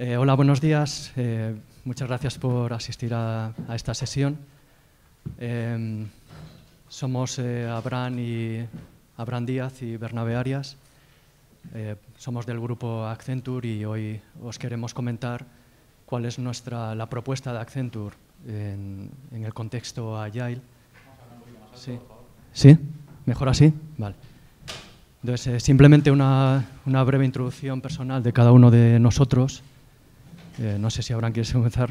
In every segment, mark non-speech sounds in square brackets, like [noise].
Eh, hola, buenos días. Eh, muchas gracias por asistir a, esta sesión. Em, somos eh, Abraham, y, Díaz y Bernabé Arias. somos del grupo Accenture y hoy os queremos comentar cuál es nuestra, la propuesta de Accenture en, el contexto Agile. Sí. ¿Sí? ¿Mejor así? Vale. Entonces, simplemente una breve introducción personal de cada uno de nosotros. Eh, no sé si Abraham quieres comenzar.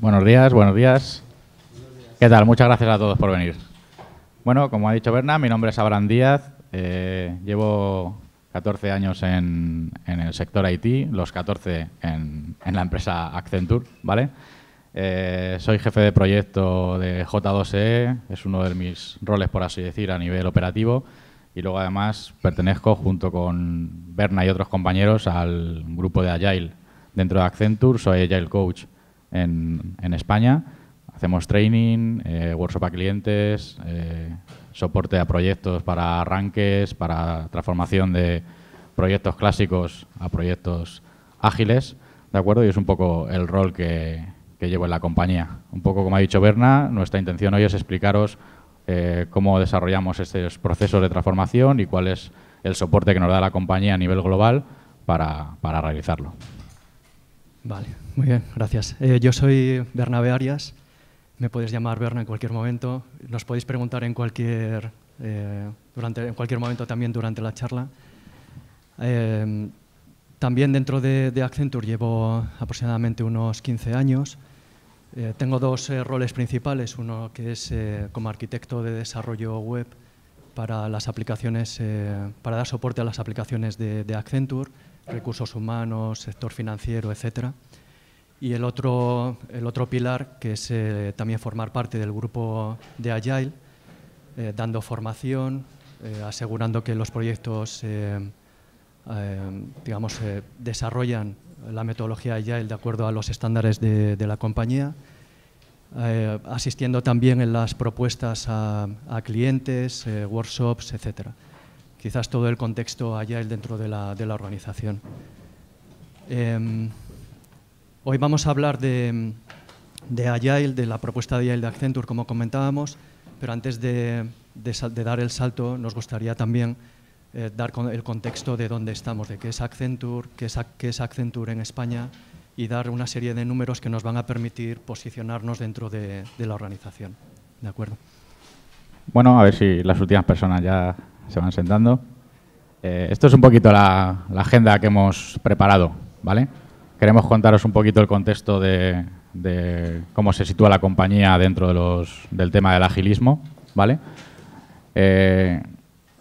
Buenos días, buenos días. ¿Qué tal? Muchas gracias a todos por venir. Bueno, como ha dicho Berna, mi nombre es Abraham Díaz. Eh, llevo 14 años en, el sector IT, los 14 en, la empresa Accenture, ¿vale? Eh, soy jefe de proyecto de J2E, es uno de mis roles, por así decir, a nivel operativo y luego además pertenezco junto con Berna y otros compañeros al grupo de Agile. Dentro de Accenture soy Agile Coach en, España. Hacemos training, eh, workshop a clientes, eh, soporte a proyectos para arranques, para transformación de proyectos clásicos a proyectos ágiles, ¿de acuerdo? Y es un poco el rol que, que llevo en la compañía. Un poco como ha dicho Berna, nuestra intención hoy es explicaros eh, cómo desarrollamos estos procesos de transformación y cuál es el soporte que nos da la compañía a nivel global para, realizarlo. Vale, muy bien, gracias. Eh, yo soy Bernabé Arias, me podéis llamar Berna en cualquier momento, nos podéis preguntar en cualquier, eh, en cualquier momento también durante la charla. también dentro de, de Accenture llevo aproximadamente unos 15 años. Eh, tengo dos eh, roles principales, uno que es eh, como arquitecto de desarrollo web para las aplicaciones, para dar soporte a las aplicaciones de, de, Accenture, recursos humanos, sector financiero, etc. Y el otro, el otro pilar, que es también formar parte del grupo de Agile, dando formación, asegurando que los proyectos eh, digamos, eh, desarrollan la metodología Agile de acuerdo a los estándares de, la compañía, eh, asistiendo también en las propuestas a, clientes, workshops, etc. Quizás todo el contexto Agile dentro de la, de la organización. Em, hoy vamos a hablar de, de Agile, de la propuesta de Agile de Accenture, como comentábamos, pero antes de dar el salto nos gustaría también eh, dar el contexto de dónde estamos, de qué es Accenture, qué es, Accenture en España y dar una serie de números que nos van a permitir posicionarnos dentro de, la organización. ¿De acuerdo? Bueno, a ver si las últimas personas ya se van sentando. Eh, esto es un poquito la, agenda que hemos preparado, ¿vale? Queremos contaros un poquito el contexto de, cómo se sitúa la compañía dentro de del tema del agilismo, ¿vale? Eh,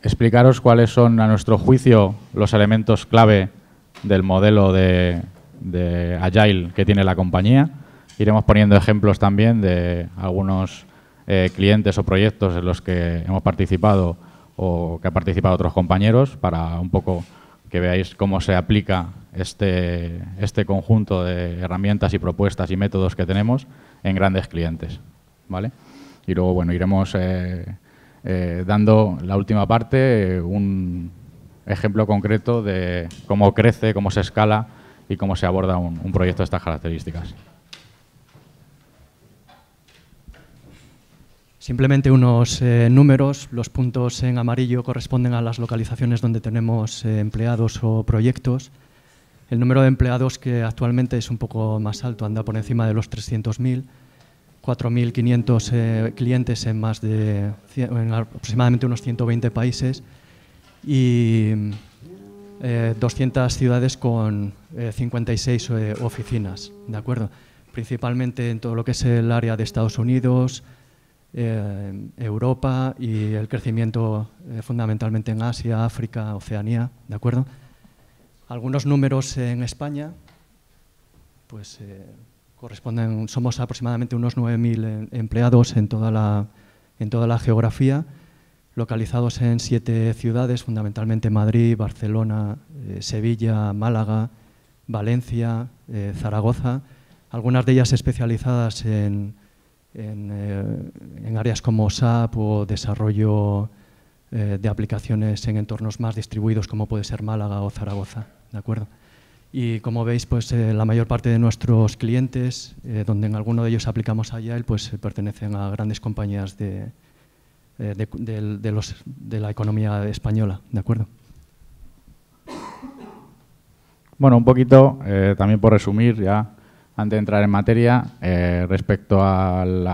explicaros cuáles son, a nuestro juicio, los elementos clave del modelo de, Agile que tiene la compañía. Iremos poniendo ejemplos también de algunos eh, clientes o proyectos en los que hemos participado o que han participado otros compañeros para un poco que veáis cómo se aplica este, este conjunto de herramientas y propuestas y métodos que tenemos en grandes clientes. ¿vale? Y luego bueno, iremos eh, eh, dando la última parte eh, un ejemplo concreto de cómo crece, cómo se escala y cómo se aborda un, proyecto de estas características. Simplemente unos eh, números. Los puntos en amarillo corresponden a las localizaciones donde tenemos empleados o proyectos. El número de empleados que actualmente es un poco más alto, anda por encima de los 300.000 4.500 eh, clientes en más de aproximadamente unos 120 países y 200 eh, ciudades con 56 eh, oficinas, ¿de acuerdo? Principalmente en todo lo que es el área de Estados Unidos, Europa y el crecimiento fundamentalmente en Asia, África, Oceanía, ¿de acuerdo? Algunos números en España, pues corresponden, somos aproximadamente unos 9.000 em, empleados en toda, la, geografía, localizados en siete ciudades, fundamentalmente Madrid, Barcelona, eh, Sevilla, Málaga, Valencia, eh, Zaragoza, algunas de ellas especializadas en, en eh, áreas como SAP o desarrollo de aplicaciones en entornos más distribuidos como puede ser Málaga o Zaragoza. ¿De acuerdo? Y como veis, pues eh, la mayor parte de nuestros clientes, eh, donde en alguno de ellos aplicamos Agile, pues eh, pertenecen a grandes compañías de, la economía española, ¿de acuerdo? Bueno, un poquito, también por resumir ya, antes de entrar en materia, respecto al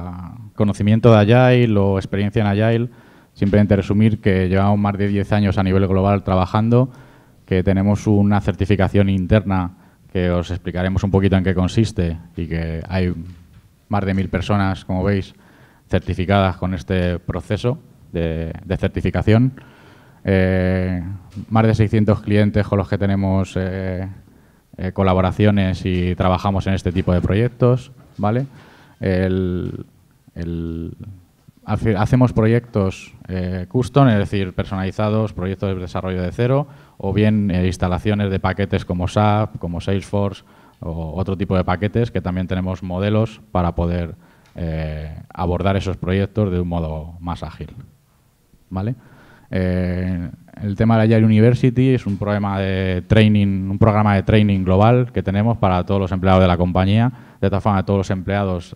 conocimiento de Agile o experiencia en Agile, simplemente resumir que llevamos más de 10 años a nivel global trabajando que tenemos una certificación interna que os explicaremos un poquito en qué consiste y que hay más de mil personas, como veis, certificadas con este proceso de, certificación. Eh, más de 600 clientes con los que tenemos eh, eh, colaboraciones y trabajamos en este tipo de proyectos, ¿vale? hacemos proyectos custom, es decir, personalizados, proyectos de desarrollo de cero, o bien eh, instalaciones de paquetes como SAP, como Salesforce o otro tipo de paquetes que también tenemos modelos para poder eh, abordar esos proyectos de un modo más ágil. ¿Vale? Eh, el tema de la Yale University es un programa de training, un programa de training global que tenemos para todos los empleados de la compañía. De esta forma todos los empleados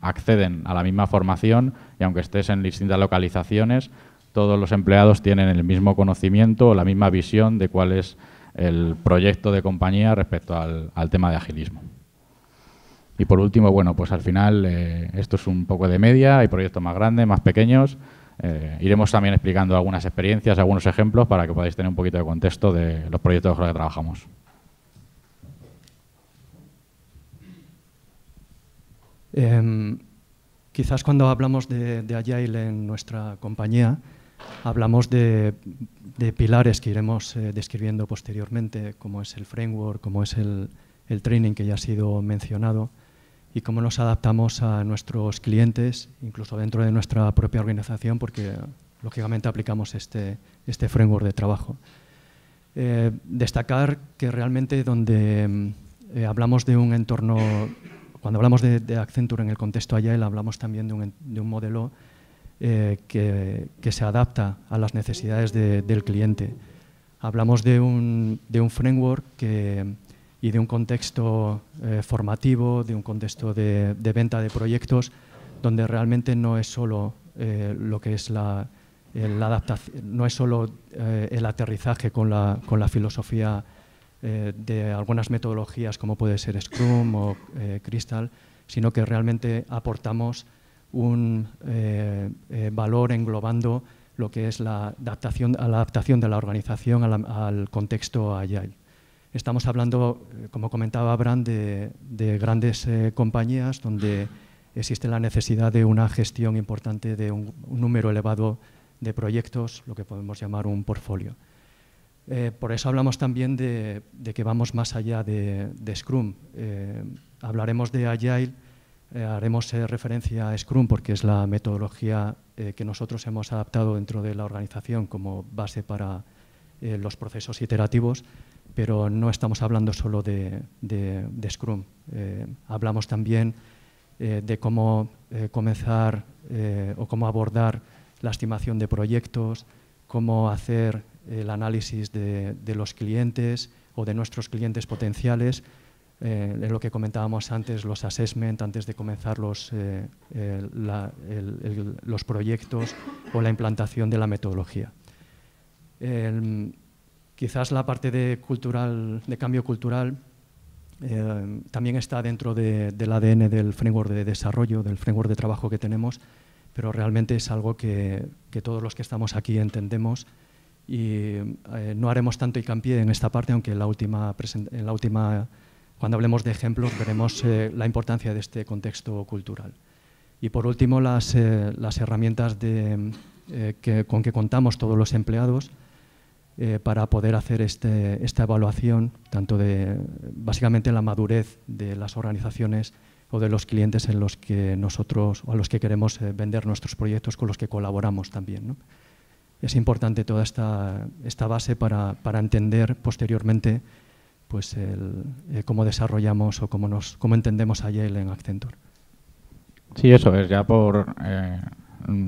acceden a la misma formación y aunque estés en distintas localizaciones, todos los empleados tienen el mismo conocimiento o la misma visión de cuál es el proyecto de compañía respecto al, tema de agilismo. Y por último, bueno, pues al final eh, esto es un poco de media, hay proyectos más grandes, más pequeños. Eh, iremos también explicando algunas experiencias, algunos ejemplos para que podáis tener un poquito de contexto de los proyectos con los que trabajamos. Em, quizás cuando hablamos de Agile en nuestra compañía, hablamos de, pilares que iremos eh, describiendo posteriormente, como es el framework, como es el, training que ya ha sido mencionado, y cómo nos adaptamos a nuestros clientes, incluso dentro de nuestra propia organización, porque lógicamente aplicamos este, este framework de trabajo. Eh, destacar que realmente donde eh, hablamos de un entorno, cuando hablamos de, Accenture en el contexto Agile, hablamos también de un, de un modelo eh, que, se adapta a las necesidades del cliente. Hablamos de un, framework y de un contexto eh, formativo, de un contexto de, venta de proyectos, donde realmente no es solo eh, lo que es no es solo el aterrizaje con la, con la filosofía de algunas metodologías como puede ser Scrum o Crystal, sino que realmente aportamos un eh, eh, valor englobando lo que es la adaptación, a la adaptación de la organización al contexto agile. Estamos hablando, eh, como comentaba Abraham, de, grandes compañías donde existe la necesidad de una gestión importante de un, número elevado de proyectos, lo que podemos llamar un portfolio. por eso hablamos también de, que vamos más allá de, Scrum. hablaremos de Agile eh, haremos eh, referencia a Scrum porque es la metodología eh, que nosotros hemos adaptado dentro de la organización como base para los procesos iterativos, pero no estamos hablando solo de, Scrum. hablamos también de cómo comenzar o cómo abordar la estimación de proyectos, cómo hacer el análisis de los clientes o de nuestros clientes potenciales, en eh, lo que comentábamos antes, los assessment, antes de comenzar los, eh, eh, los proyectos o la implantación de la metodología. quizás la parte de, cultural, de cambio cultural también está dentro de, del ADN del framework de desarrollo, del framework de trabajo que tenemos, pero realmente es algo que, que todos los que estamos aquí entendemos y no haremos tanto hincapié en esta parte, aunque la última, en la última cuando hablemos de ejemplos veremos eh, la importancia de este contexto cultural. Y por último, las, eh, herramientas eh, con que contamos todos los empleados para poder hacer este, esta evaluación, tanto de básicamente la madurez de las organizaciones o de los clientes en los que nosotros a los que queremos vender nuestros proyectos con los que colaboramos también. Es importante toda esta, base para, para entender posteriormente pues el, eh, cómo desarrollamos o cómo, nos, cómo entendemos a Yale en Accenture. Sí, eso es, ya por eh,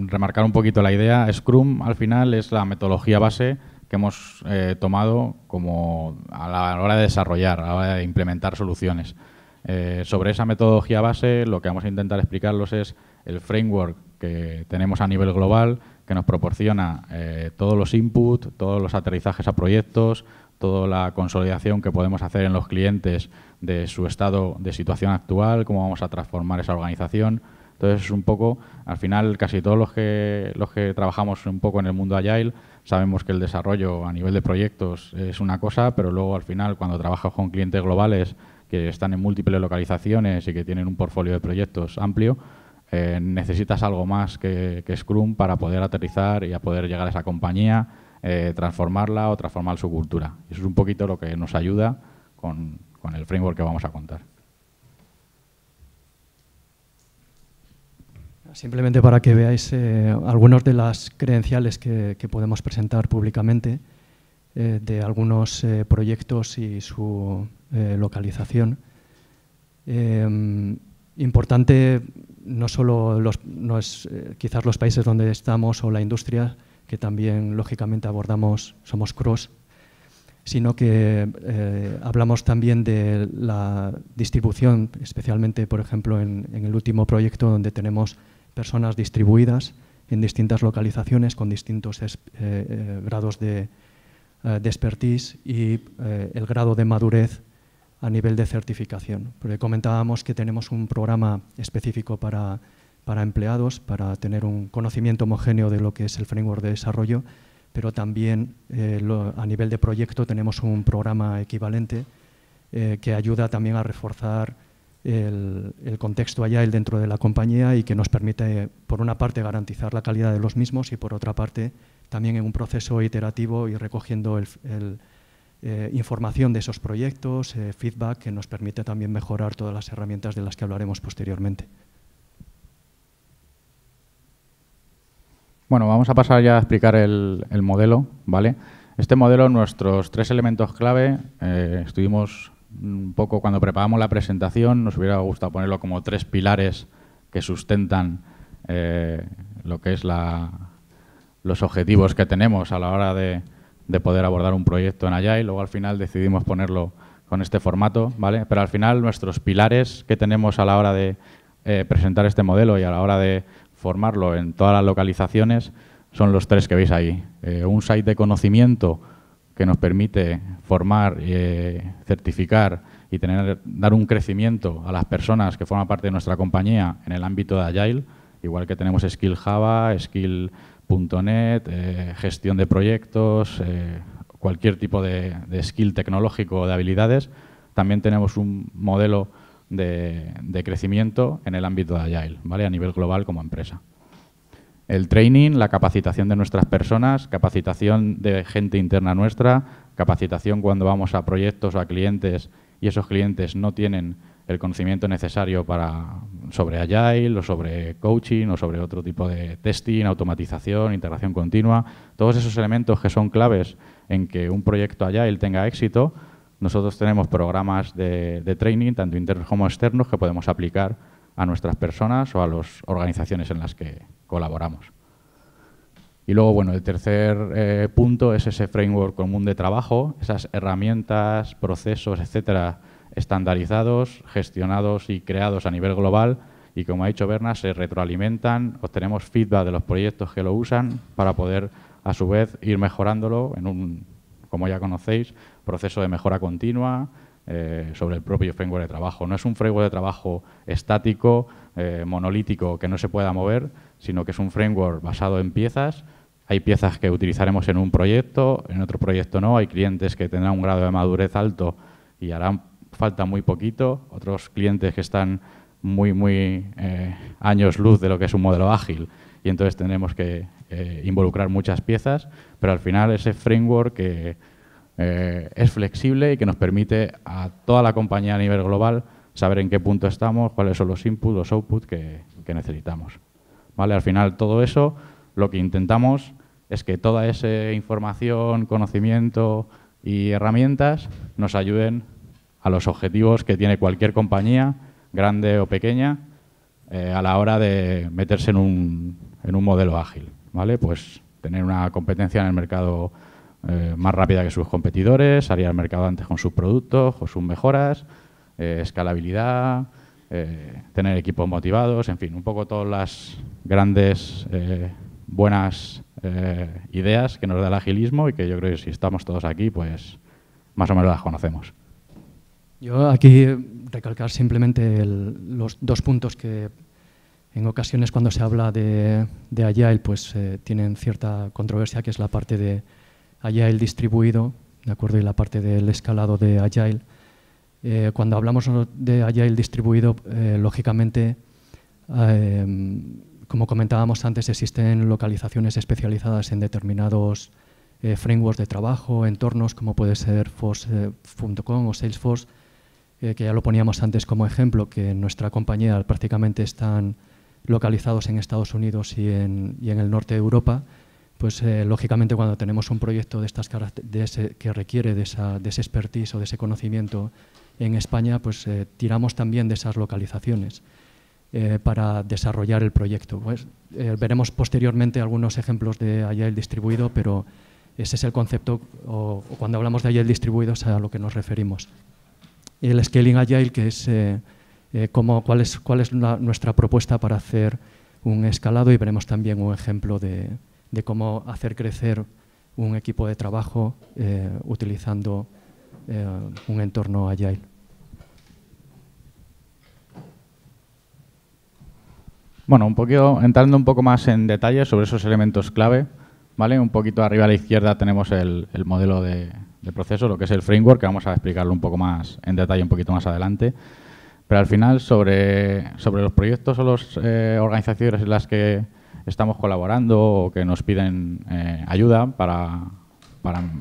remarcar un poquito la idea, Scrum al final es la metodología base que hemos eh, tomado como a la hora de desarrollar, a la hora de implementar soluciones. sobre esa metodología base lo que vamos a intentar explicarlos es el framework que tenemos a nivel global, que nos proporciona todos los inputs, todos los aterrizajes a proyectos, toda la consolidación que podemos hacer en los clientes de su estado de situación actual, cómo vamos a transformar esa organización. Entonces, es un poco, al final, casi todos los que, los que trabajamos un poco en el mundo agile sabemos que el desarrollo a nivel de proyectos es una cosa, pero luego al final, cuando trabajas con clientes globales que están en múltiples localizaciones y que tienen un portfolio de proyectos amplio, eh, necesitas algo más que, que Scrum para poder aterrizar y a poder llegar a esa compañía eh, transformarla o transformar su cultura. Eso es un poquito lo que nos ayuda con, el framework que vamos a contar. Simplemente para que veáis eh, algunos de las credenciales que, podemos presentar públicamente eh, de algunos proyectos y su localización. importante no solo es, quizás los países donde estamos o la industria, que también lógicamente abordamos, somos cross, sino que eh, hablamos también de la distribución, especialmente, por ejemplo, en, el último proyecto donde tenemos personas distribuidas en distintas localizaciones con distintos eh, eh, grados de, de, expertise y el grado de madurez a nivel de certificación. Porque comentábamos que tenemos un programa específico para para empleados, para tener un conocimiento homogéneo de lo que es el framework de desarrollo, pero también eh, a nivel de proyecto tenemos un programa equivalente eh, que ayuda también a reforzar el, contexto allá el dentro de la compañía y que nos permite, por una parte, garantizar la calidad de los mismos y, por otra parte, también en un proceso iterativo y recogiendo eh, información de esos proyectos, feedback, que nos permite también mejorar todas las herramientas de las que hablaremos posteriormente. Bueno, vamos a pasar ya a explicar el, modelo, ¿vale? Este modelo, nuestros tres elementos clave, eh, estuvimos un poco cuando preparamos la presentación, nos hubiera gustado ponerlo como tres pilares que sustentan eh, lo que es la, los objetivos que tenemos a la hora de, poder abordar un proyecto en Agile. Luego al final decidimos ponerlo con este formato, ¿vale? Pero al final nuestros pilares que tenemos a la hora de eh, presentar este modelo y a la hora de formarlo en todas las localizaciones son los tres que veis ahí. Eh, un site de conocimiento que nos permite formar, eh, certificar y tener, dar un crecimiento a las personas que forman parte de nuestra compañía en el ámbito de Agile, igual que tenemos Skill Java, Skill.net, eh, gestión de proyectos, cualquier tipo de, de skill tecnológico o de habilidades. También tenemos un modelo de, crecimiento en el ámbito de Agile, ¿vale? a nivel global como empresa. El training, la capacitación de nuestras personas, capacitación de gente interna nuestra, capacitación cuando vamos a proyectos o a clientes y esos clientes no tienen el conocimiento necesario para, sobre Agile o sobre coaching o sobre otro tipo de testing, automatización, integración continua, todos esos elementos que son claves en que un proyecto Agile tenga éxito, nosotros tenemos programas de, training, tanto internos como externos, que podemos aplicar a nuestras personas o a las organizaciones en las que colaboramos. Y luego, bueno, el tercer eh, punto es ese framework común de trabajo, esas herramientas, procesos, etcétera, estandarizados, gestionados y creados a nivel global y, como ha dicho Berna, se retroalimentan, obtenemos feedback de los proyectos que lo usan para poder, a su vez, ir mejorándolo en un, como ya conocéis, proceso de mejora continua, eh, sobre el propio framework de trabajo. No es un framework de trabajo estático, eh, monolítico, que no se pueda mover, sino que es un framework basado en piezas. Hay piezas que utilizaremos en un proyecto, en otro proyecto no. Hay clientes que tendrán un grado de madurez alto y harán falta muy poquito. Otros clientes que están muy, muy eh, años luz de lo que es un modelo ágil y entonces tendremos que involucrar muchas piezas, pero al final ese framework que eh, es flexible y que nos permite a toda la compañía a nivel global saber en qué punto estamos, cuáles son los inputs, los outputs que, necesitamos. ¿Vale? Al final todo eso lo que intentamos es que toda esa información, conocimiento y herramientas nos ayuden a los objetivos que tiene cualquier compañía, grande o pequeña, eh, a la hora de meterse en un, en un modelo ágil. ¿vale? Pues tener una competencia en el mercado eh, más rápida que sus competidores, salir al mercado antes con sus productos, o sus mejoras, eh, escalabilidad, eh, tener equipos motivados, en fin, un poco todas las grandes buenas ideas que nos da el agilismo y que yo creo que si estamos todos aquí, pues más o menos las conocemos. Yo aquí recalcar simplemente los dos puntos que en ocasiones cuando se habla de, de Agile pues tienen cierta controversia, que es la parte de Agile distribuido, ¿de acuerdo? Y la parte del escalado de Agile. Eh, cuando hablamos de Agile distribuido, eh, lógicamente, em, como comentábamos antes, existen localizaciones especializadas en determinados eh, frameworks de trabajo, entornos como puede ser Force.com o Salesforce, que ya lo poníamos antes como ejemplo, que en nuestra compañía prácticamente están localizados en Estados Unidos y en, y en el norte de Europa pues eh, lógicamente cuando tenemos un proyecto de estas que requiere de, esa, ese expertise o de ese conocimiento en España, pues eh, tiramos también de esas localizaciones eh, para desarrollar el proyecto. Pues, veremos posteriormente algunos ejemplos de Agile distribuido, pero ese es el concepto, o, cuando hablamos de Agile distribuido es a lo que nos referimos. El Scaling Agile, que es, como, cuál es, nuestra propuesta para hacer un escalado y veremos también un ejemplo de, de cómo hacer crecer un equipo de trabajo eh, utilizando eh, un entorno agile. Bueno, un poquito, entrando un poco más en detalle sobre esos elementos clave, ¿vale? Un poquito arriba a la izquierda tenemos el, el modelo de, proceso, lo que es el framework, que vamos a explicarlo un poco más en detalle un poquito más adelante. Pero al final, sobre, sobre los proyectos o las eh, organizaciones en las que estamos colaborando o que nos piden eh, ayuda para,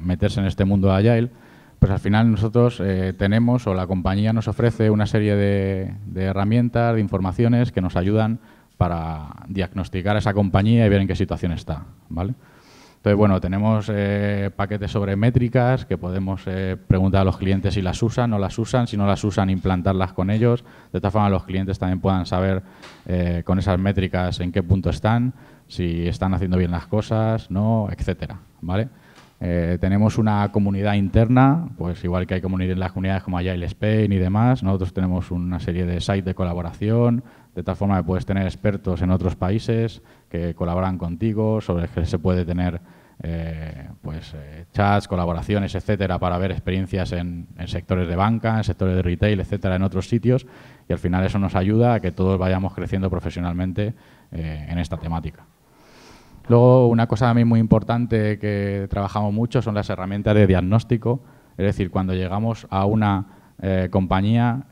meterse en este mundo de Agile, pues al final nosotros eh, tenemos o la compañía nos ofrece una serie de, herramientas, de informaciones que nos ayudan para diagnosticar a esa compañía y ver en qué situación está. ¿vale? Entonces, bueno, tenemos eh, paquetes sobre métricas que podemos eh, preguntar a los clientes si las usan, no las usan, si no las usan, implantarlas con ellos. De tal forma, los clientes también puedan saber eh, con esas métricas en qué punto están, si están haciendo bien las cosas, no, etcétera, ¿vale? tenemos una comunidad interna, pues igual que hay comunidades, las comunidades como Agile Spain y demás, nosotros tenemos una serie de sites de colaboración, de tal forma que puedes tener expertos en otros países que colaboran contigo, sobre el que se puede tener eh, pues eh, chats, colaboraciones, etcétera, para ver experiencias en, sectores de banca, en sectores de retail, etcétera, en otros sitios. Y al final eso nos ayuda a que todos vayamos creciendo profesionalmente eh, en esta temática. Luego, una cosa mí muy importante que trabajamos mucho son las herramientas de diagnóstico. Es decir, cuando llegamos a una compañía,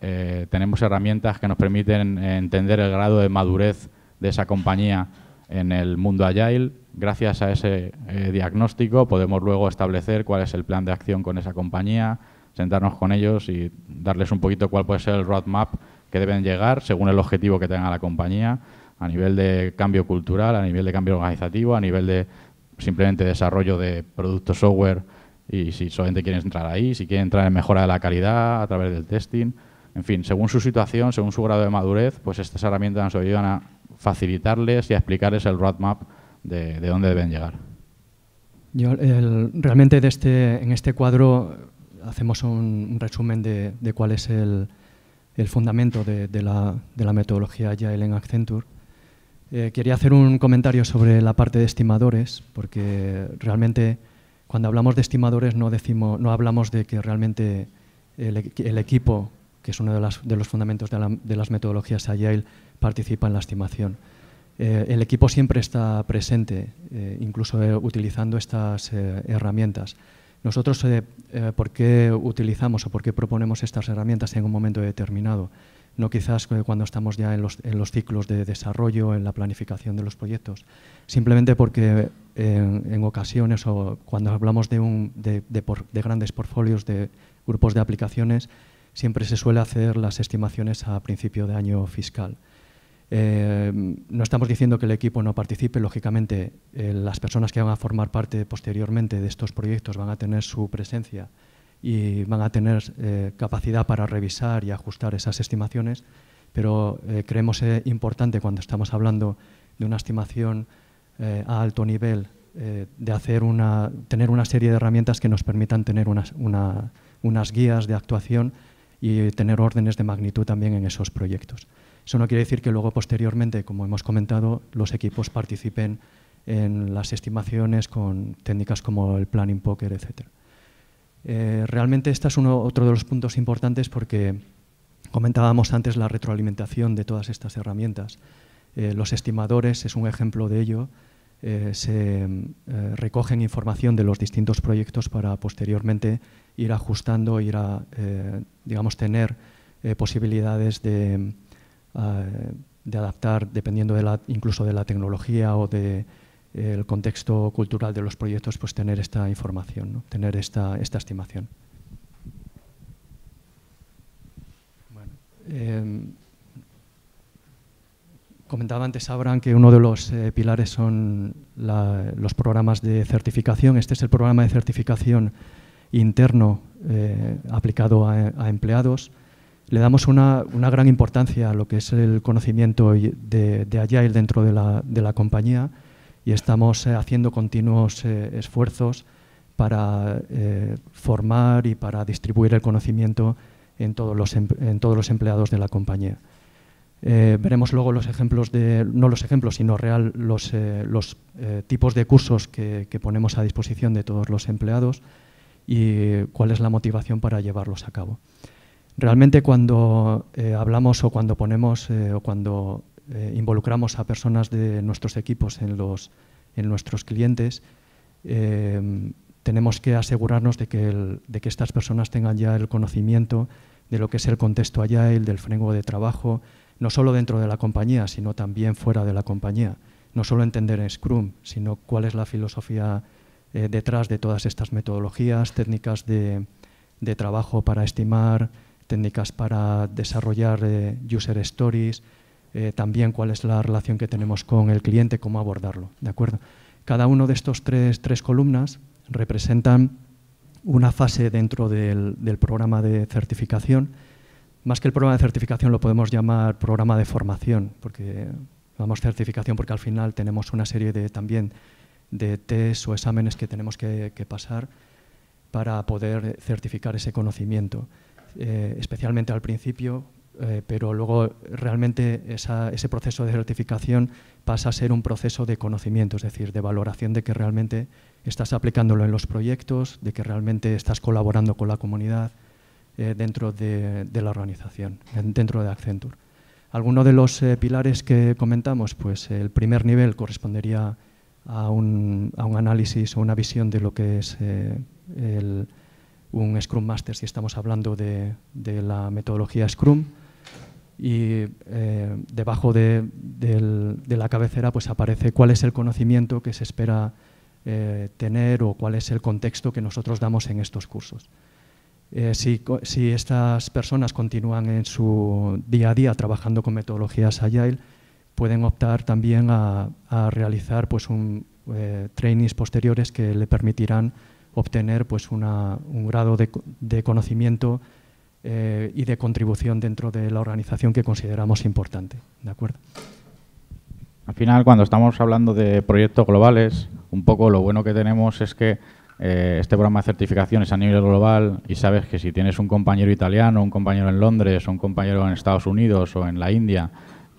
tenemos herramientas que nos permiten entender el grado de madurez de esa compañía en el mundo agile, Gracias a ese eh, diagnóstico podemos luego establecer cuál es el plan de acción con esa compañía, sentarnos con ellos y darles un poquito cuál puede ser el roadmap que deben llegar según el objetivo que tenga la compañía, a nivel de cambio cultural, a nivel de cambio organizativo, a nivel de simplemente desarrollo de productos software y si solamente quieren entrar ahí, si quieren entrar en mejora de la calidad a través del testing. En fin, según su situación, según su grado de madurez, pues estas herramientas nos ayudan a facilitarles y a explicarles el roadmap de, dónde deben llegar. realmente este, en este cuadro hacemos un resumen de, cuál es el, fundamento de, la, de, metodología Agile en Accenture. Eh, quería hacer un comentario sobre la parte de estimadores, porque realmente cuando hablamos de estimadores no, hablamos de que realmente el, equipo, que es uno de, los fundamentos de, las metodologías Agile, participa en la estimación eh, el equipo siempre está presente, eh, incluso eh, utilizando estas herramientas. Nosotros, ¿por qué utilizamos o por qué proponemos estas herramientas en un momento determinado? No quizás cuando estamos ya en los, ciclos de desarrollo, en la planificación de los proyectos. Simplemente porque en, ocasiones o cuando hablamos de, de grandes portfolios, de grupos de aplicaciones, siempre se suele hacer las estimaciones a principio de año fiscal. Em, no estamos diciendo que el equipo no participe, lógicamente eh, las personas que van a formar parte posteriormente de estos proyectos van a tener su presencia y van a tener eh, capacidad para revisar y ajustar esas estimaciones, pero eh, creemos importante cuando estamos hablando de una estimación a alto nivel, de hacer tener una serie de herramientas que nos permitan tener unas guías de actuación y tener órdenes de magnitud también en esos proyectos. Eso no quiere decir que luego posteriormente, como hemos comentado, los equipos participen en las estimaciones con técnicas como el planning poker, etc. Eh, realmente este es otro de los puntos importantes porque comentábamos antes la retroalimentación de todas estas herramientas. Eh, los estimadores es un ejemplo de ello. Eh, se recogen información de los distintos proyectos para posteriormente ir ajustando, ir a, digamos, tener posibilidades de Ah, de adaptar dependiendo de la, incluso de la tecnología o del de, eh, el contexto cultural de los proyectos, pues tener esta información, tener esta, estimación. Bueno, em, comentaba antes Abraham que uno de los eh, pilares son los programas de certificación. Este es el programa de certificación interno eh, aplicado a empleados le damos una, gran importancia a lo que es el conocimiento de, allá Agile dentro de la, compañía y estamos eh, haciendo continuos eh, esfuerzos para eh, formar y para distribuir el conocimiento en todos los, em, empleados de la compañía. veremos luego los ejemplos de, no los ejemplos, sino real, los, tipos de cursos que ponemos a disposición de todos los empleados y cuál es la motivación para llevarlos a cabo. Realmente cuando eh, hablamos o cuando ponemos eh, o cuando eh, involucramos a personas de nuestros equipos en, los, en nuestros clientes, em, tenemos que asegurarnos de que, estas personas tengan ya el conocimiento de lo que es el contexto el del frengo de trabajo, no solo dentro de la compañía, sino también fuera de la compañía. No solo entender Scrum, sino cuál es la filosofía detrás de todas estas metodologías, técnicas de trabajo para estimar, técnicas para desarrollar eh, user stories, eh, también cuál es la relación que tenemos con el cliente, cómo abordarlo. ¿de acuerdo? Cada uno de estos tres, tres columnas representan una fase dentro del, programa de certificación. Más que el programa de certificación lo podemos llamar programa de formación, porque vamos certificación porque al final tenemos una serie de también de test o exámenes que tenemos que pasar para poder certificar ese conocimiento. Eh, especialmente al principio, eh, pero luego realmente ese proceso de certificación pasa a ser un proceso de conocimiento, es decir, de valoración de que realmente estás aplicándolo en los proyectos, de que realmente estás colaborando con la comunidad eh, dentro de, la organización, dentro de Accenture. Algunos de los pilares que comentamos, pues el primer nivel correspondería a un, a un, análisis o una visión de lo que es el un Scrum Master si estamos hablando de, la metodología Scrum. Y eh, debajo de, la cabecera pues aparece cuál es el conocimiento que se espera eh, tener o cuál es el contexto que nosotros damos en estos cursos. Eh, si, estas personas continúan en su día a día trabajando con metodologías Agile, pueden optar también a, realizar pues, un, trainings posteriores que le permitirán obtener pues, un grado de, conocimiento eh, y de contribución dentro de la organización que consideramos importante. ¿De acuerdo? Al final, cuando estamos hablando de proyectos globales, un poco lo bueno que tenemos es que eh, este programa de certificación es a nivel global y sabes que si tienes un compañero italiano, un compañero en Londres, un compañero en Estados Unidos o en la India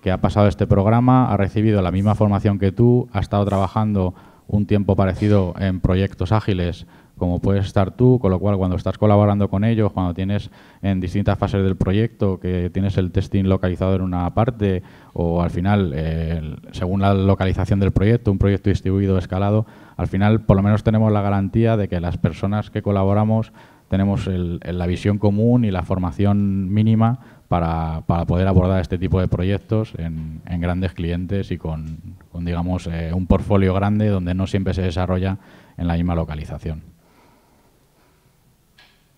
que ha pasado este programa, ha recibido la misma formación que tú, ha estado trabajando un tiempo parecido en proyectos ágiles como puedes estar tú, con lo cual cuando estás colaborando con ellos, cuando tienes en distintas fases del proyecto, que tienes el testing localizado en una parte o al final, según la localización del proyecto, un proyecto distribuido, escalado, al final por lo menos tenemos la garantía de que las personas que colaboramos tenemos la visión común y la formación mínima para, poder abordar este tipo de proyectos en, grandes clientes y con, con digamos, eh, un portfolio grande donde no siempre se desarrolla en la misma localización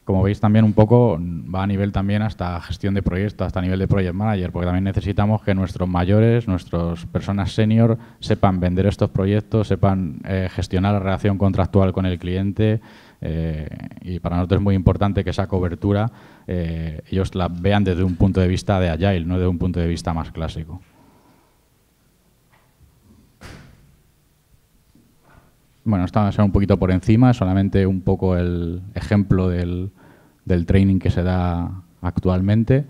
como veis también un poco mm, va a nivel también hasta gestión de proyectos, hasta nivel de project manager, porque también necesitamos que nuestros mayores, nuestras personas senior sepan vender estos proyectos, sepan eh, gestionar la relación contractual con el cliente eh, y para nosotros es muy importante que esa cobertura eh, ellos la vean desde un punto de vista de agile, no desde un punto de vista más clásico. Bueno, esto va a ser un poquito por encima, solamente un poco el ejemplo del, del training que se da actualmente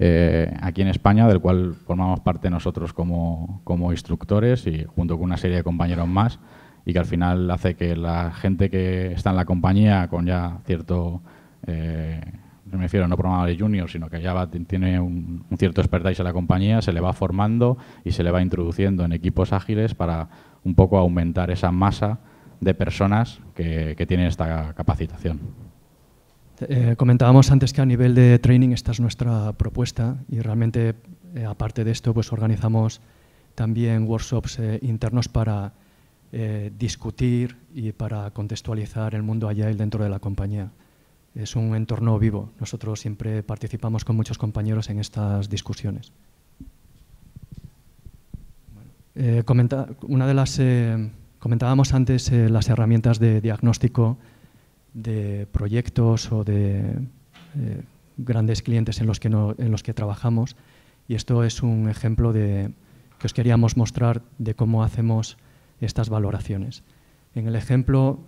eh, aquí en España, del cual formamos parte nosotros como, instructores y junto con una serie de compañeros más y que al final hace que la gente que está en la compañía con ya cierto, eh, me refiero no de junior sino que ya tiene un, cierto expertise en la compañía, se le va formando y se le va introduciendo en equipos ágiles para un poco aumentar esa masa de personas que, que tienen esta capacitación. Eh, comentábamos antes que a nivel de training esta es nuestra propuesta y realmente eh, aparte de esto pues organizamos también workshops eh, internos para discutir y para contextualizar el mundo y dentro de la compañía. Es un entorno vivo. Nosotros siempre participamos con muchos compañeros en estas discusiones. una de las, comentábamos antes las herramientas de diagnóstico de proyectos o de eh, grandes clientes en los, que trabajamos. Y esto es un ejemplo que os queríamos mostrar de cómo hacemos estas valoraciones. En el ejemplo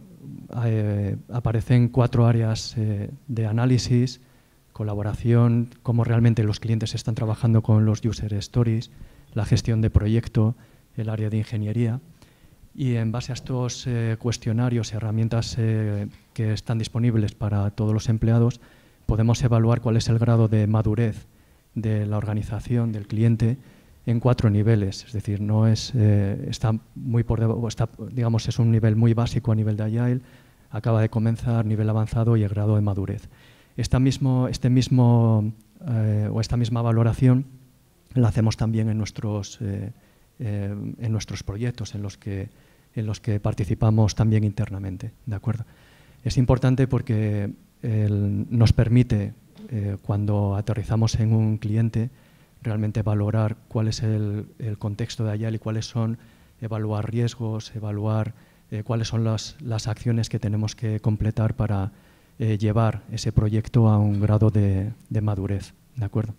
eh, aparecen cuatro áreas eh, de análisis, colaboración, cómo realmente los clientes están trabajando con los user stories, la gestión de proyecto, el área de ingeniería. Y en base a estos eh, cuestionarios y herramientas eh, que están disponibles para todos los empleados, podemos evaluar cuál es el grado de madurez de la organización, del cliente, en cuatro niveles. Es decir, no es, eh, está muy por digamos, es un nivel muy básico a nivel de Agile, acaba de comenzar, nivel avanzado y el grado de madurez. Esta mismo, este mismo, o esta misma valoración la hacemos también en nuestros, en nuestros proyectos en los que en los que participamos también internamente. ¿de acuerdo? Es importante porque eh, nos permite, eh, cuando aterrizamos en un cliente, realmente valorar cuál es el, contexto de allá y cuáles son, evaluar riesgos, evaluar eh, cuáles son las, acciones que tenemos que completar para llevar ese proyecto a un grado de, madurez. ¿De acuerdo?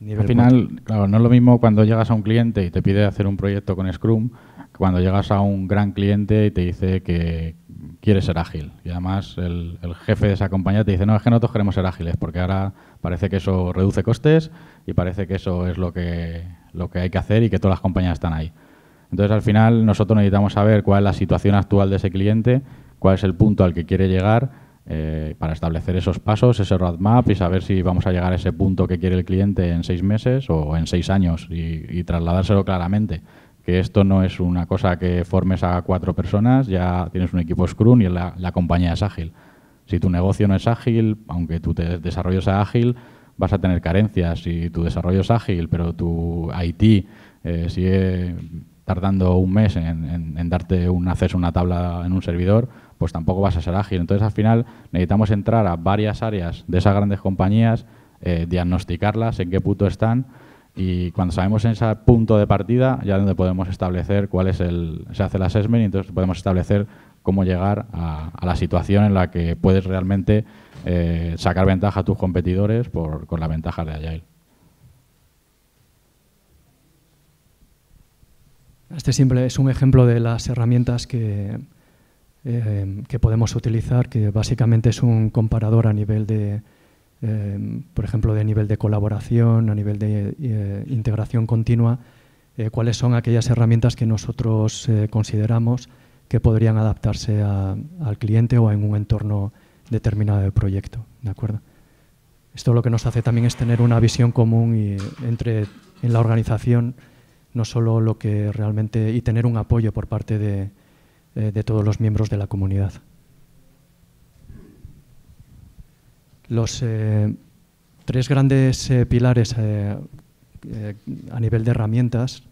Al final, claro, no es lo mismo cuando llegas a un cliente y te pide hacer un proyecto con Scrum cuando llegas a un gran cliente y te dice que quiere ser ágil. Y además el, jefe de esa compañía te dice, no, es que nosotros queremos ser ágiles, porque ahora parece que eso reduce costes y parece que eso es lo que, lo que hay que hacer y que todas las compañías están ahí. Entonces al final nosotros necesitamos saber cuál es la situación actual de ese cliente, cuál es el punto al que quiere llegar eh, para establecer esos pasos, ese roadmap y saber si vamos a llegar a ese punto que quiere el cliente en seis meses o en seis años y trasladárselo claramente que esto no es una cosa que formes a cuatro personas, ya tienes un equipo Scrum y la, compañía es ágil. Si tu negocio no es ágil, aunque tu te desarrollo sea ágil, vas a tener carencias. Si tu desarrollo es ágil, pero tu IT eh, sigue tardando un mes en, darte un acceso a una tabla en un servidor, pues tampoco vas a ser ágil. Entonces, al final, necesitamos entrar a varias áreas de esas grandes compañías, eh, diagnosticarlas, en qué punto están y cuando sabemos en ese punto de partida, ya donde podemos establecer cuál es el. Se hace el assessment y entonces podemos establecer cómo llegar a, la situación en la que puedes realmente eh, sacar ventaja a tus competidores por, con la ventaja de Agile. Este simple es un ejemplo de las herramientas que, eh, que podemos utilizar, que básicamente es un comparador a nivel de, eh, por ejemplo, de nivel de colaboración, a nivel de eh, integración continua, eh, cuáles son aquellas herramientas que nosotros consideramos que podrían adaptarse al cliente o en un entorno determinado del proyecto. ¿de acuerdo? Esto lo que nos hace también es tener una visión común entre, en la organización, no solo lo que realmente, y tener un apoyo por parte de todos los miembros de la comunidad. Los eh, tres grandes eh, pilares eh, a nivel de herramientas,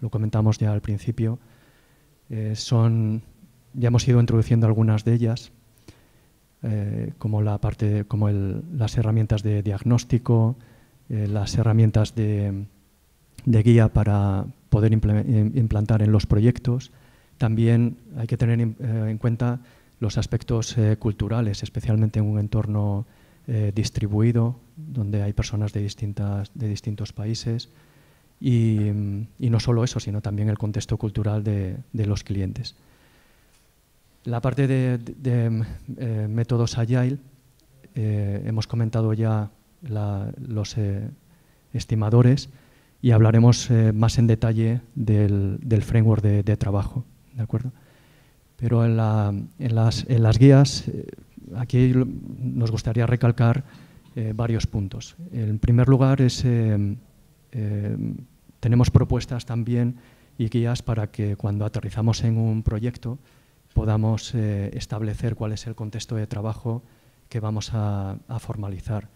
lo comentamos ya al principio, son, ya hemos ido introduciendo algunas de ellas, como, la parte como las herramientas de diagnóstico, las herramientas de, de guía para poder implantar en los proyectos. También hay que tener en cuenta los aspectos eh, culturales, especialmente en un entorno eh, distribuido, donde hay personas de, distintas, de distintos países, y, no solo eso, sino también el contexto cultural de, los clientes. La parte de, eh, métodos agile, hemos comentado ya los estimadores y hablaremos más en detalle del, del framework de, trabajo. ¿de acuerdo? Pero en, las, guías, eh, aquí nos gustaría recalcar eh, varios puntos. En primer lugar, es, eh, tenemos propuestas también y guías para que cuando aterrizamos en un proyecto podamos establecer cuál es el contexto de trabajo que vamos a, formalizar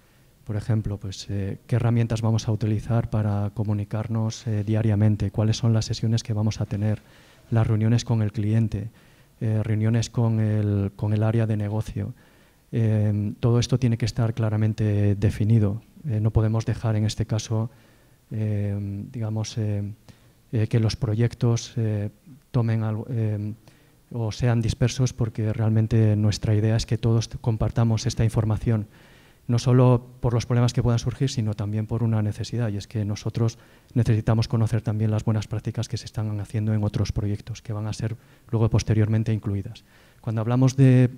por ejemplo, pues, qué herramientas vamos a utilizar para comunicarnos diariamente, cuáles son las sesiones que vamos a tener, las reuniones con el cliente, eh, reuniones con el, con el, área de negocio. Em, todo esto tiene que estar claramente definido. Eh, no podemos dejar en este caso, em, digamos, eh, que los proyectos tomen em, o sean dispersos porque realmente nuestra idea es que todos compartamos esta información no solo por los problemas que puedan surgir, sino también por una necesidad, y es que nosotros necesitamos conocer también las buenas prácticas que se están haciendo en otros proyectos, que van a ser luego posteriormente incluidas. Cuando hablamos de,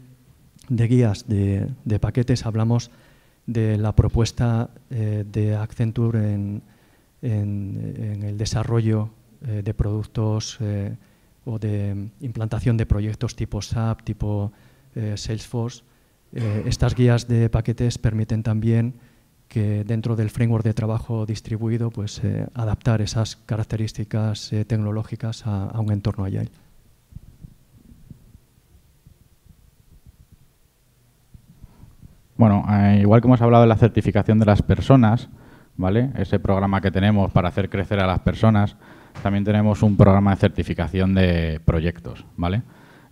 guías, de, paquetes, hablamos de la propuesta eh, de Accenture en, el desarrollo eh, de productos eh, o de implantación de proyectos tipo SAP, tipo Salesforce, eh, estas guías de paquetes permiten también que dentro del framework de trabajo distribuido, pues eh, adaptar esas características eh, tecnológicas a, un entorno agile. Bueno, igual que hemos hablado de la certificación de las personas, ¿vale? Ese programa que tenemos para hacer crecer a las personas, también tenemos un programa de certificación de proyectos, ¿vale?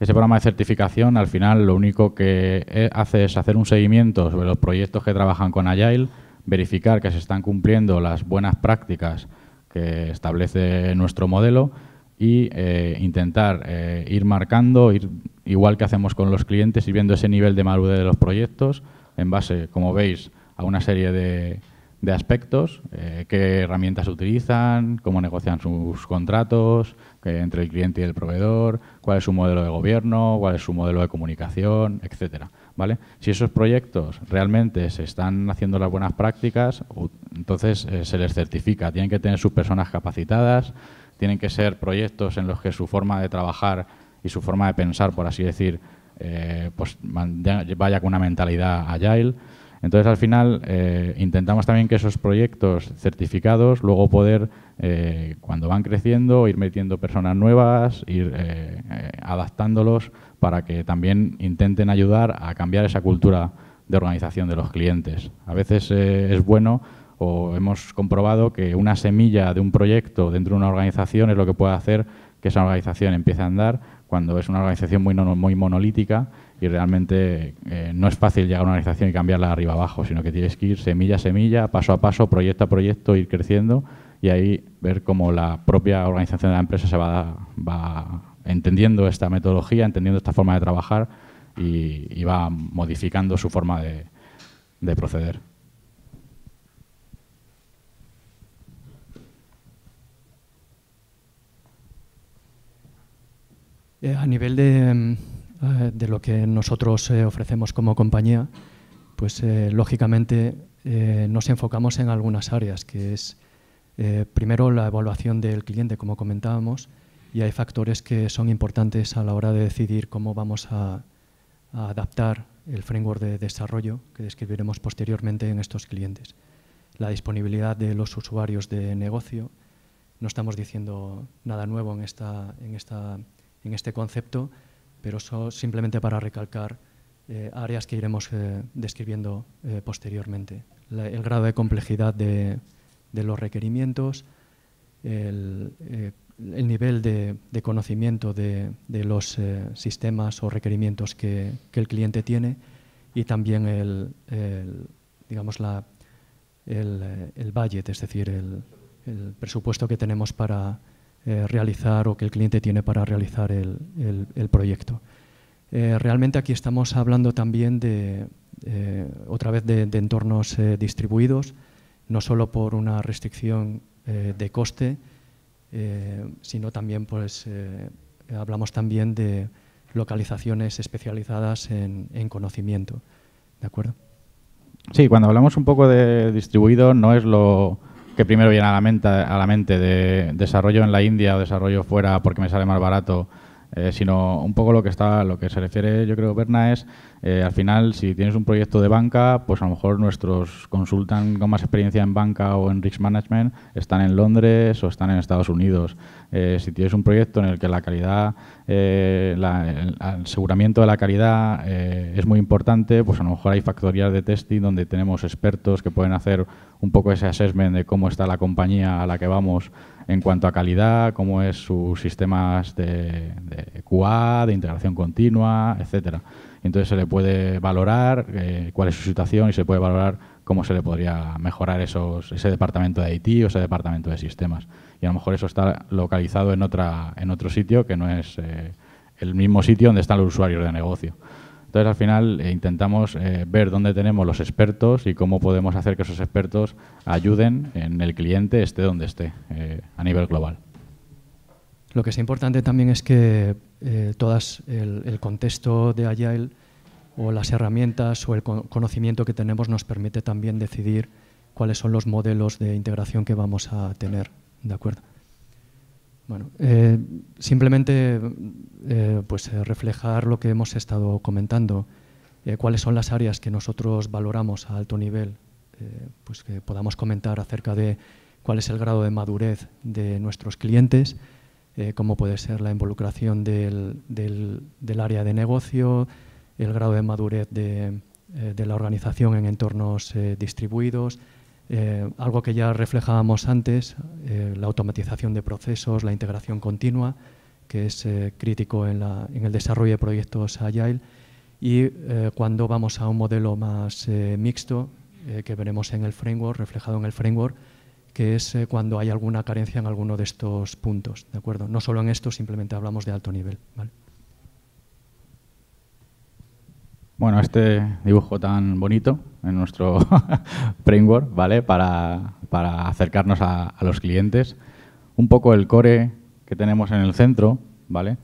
Ese programa de certificación, al final, lo único que eh, hace es hacer un seguimiento sobre los proyectos que trabajan con Agile, verificar que se están cumpliendo las buenas prácticas que establece nuestro modelo e intentar eh, ir marcando, ir, igual que hacemos con los clientes, ir viendo ese nivel de madurez de los proyectos en base, como veis, a una serie de, de aspectos, eh, qué herramientas utilizan, cómo negocian sus contratos eh, entre el cliente y el proveedor, cuál es su modelo de gobierno, cuál es su modelo de comunicación, etcétera. ¿vale? Si esos proyectos realmente se están haciendo las buenas prácticas, entonces eh, se les certifica, tienen que tener sus personas capacitadas, tienen que ser proyectos en los que su forma de trabajar y su forma de pensar, por así decir, pues vaya con una mentalidad agile. Entonces, al final, eh, intentamos también que esos proyectos certificados luego poder, eh, cuando van creciendo, ir metiendo personas nuevas, ir eh, adaptándolos para que también intenten ayudar a cambiar esa cultura de organización de los clientes. A veces es bueno o hemos comprobado que una semilla de un proyecto dentro de una organización es lo que puede hacer que esa organización empiece a andar cuando es una organización muy, muy monolítica y realmente eh, no es fácil llegar a una organización y cambiarla arriba abajo, sino que tienes que ir semilla a semilla, paso a paso, proyecto a proyecto, ir creciendo y ahí ver cómo la propia organización de la empresa se va, va entendiendo esta metodología, entendiendo esta forma de trabajar y, va modificando su forma de, proceder. Eh, a nivel de mm, eh, de lo que nosotros eh, ofrecemos como compañía, pues eh, lógicamente nos enfocamos en algunas áreas, que es primero la evaluación del cliente, como comentábamos, y hay factores que son importantes a la hora de decidir cómo vamos a, adaptar el framework de desarrollo que describiremos posteriormente en estos clientes. La disponibilidad de los usuarios de negocio, no estamos diciendo nada nuevo en este concepto, pero eso simplemente para recalcar eh, áreas que iremos eh, describiendo eh, posteriormente. el grado de complejidad de, los requerimientos, el, nivel de, conocimiento de, los sistemas o requerimientos que, el cliente tiene y también el, digamos la, el, budget, es decir, el presupuesto que tenemos para eh, realizar o que el cliente tiene para realizar el, proyecto. Eh, realmente aquí estamos hablando también de, eh, otra vez, de, entornos distribuidos, no solo por una restricción de coste, sino también pues, hablamos también de localizaciones especializadas en, en conocimiento. ¿De acuerdo? Sí, cuando hablamos un poco de distribuido no es lo que primero viene a la mente, a la mente de desarrollo en la India o desarrollo fuera porque me sale más barato eh, sino un poco lo que está, lo que se refiere, yo creo, Berna, es eh, al final, si tienes un proyecto de banca, pues a lo mejor nuestros consultan con más experiencia en banca o en risk management están en Londres o están en Estados Unidos. Eh, si tienes un proyecto en el que la calidad, el aseguramiento de la calidad es muy importante, pues a lo mejor hay factorías de testing donde tenemos expertos que pueden hacer un poco ese assessment de cómo está la compañía a la que vamos en cuanto a calidad, cómo es sus sistemas de, QA, de integración continua, etcétera. Entonces se le puede valorar eh, cuál es su situación y se puede valorar cómo se le podría mejorar ese departamento de IT o ese departamento de sistemas. Y a lo mejor eso está localizado en, otra, en otro sitio que no es eh, el mismo sitio donde están los usuarios de negocio. Entonces, al final, eh, intentamos eh, ver dónde tenemos los expertos y cómo podemos hacer que esos expertos ayuden en el cliente, esté donde esté, eh, a nivel global. Lo que es importante también es que todo el, contexto de Agile o las herramientas o el conocimiento que tenemos nos permite también decidir cuáles son los modelos de integración que vamos a tener. ¿De acuerdo? Bueno, eh, simplemente eh, pues, eh, reflejar lo que hemos estado comentando, cuáles son las áreas que nosotros valoramos a alto nivel, pues que podamos comentar acerca de cuál es el grado de madurez de nuestros clientes, cómo puede ser la involucración del, área de negocio, el grado de madurez de la organización en entornos distribuidos, eh, algo que ya reflejábamos antes, eh, la automatización de procesos, la integración continua, que es eh, crítico en, el desarrollo de proyectos Agile, y cuando vamos a un modelo más mixto, que veremos en el framework, reflejado en el framework, que es cuando hay alguna carencia en alguno de estos puntos, ¿de acuerdo? No solo en esto, simplemente hablamos de alto nivel, Bueno, este dibujo tan bonito en nuestro [laughs] framework, ¿vale? Para, acercarnos a, los clientes. Un poco el core que tenemos en el centro, ¿vale?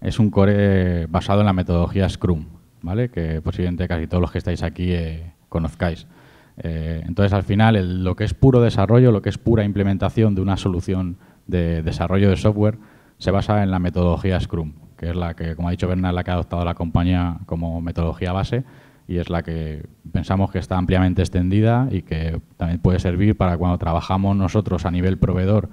Es un core basado en la metodología Scrum, ¿vale? Que posiblemente casi todos los que estáis aquí eh, conozcáis. Eh, entonces, al final, lo que es puro desarrollo, lo que es pura implementación de una solución de desarrollo de software, se basa en la metodología Scrum, que es la que, como ha dicho Bernal, la que ha adoptado la compañía como metodología base y es la que pensamos que está ampliamente extendida y que también puede servir para cuando trabajamos nosotros a nivel proveedor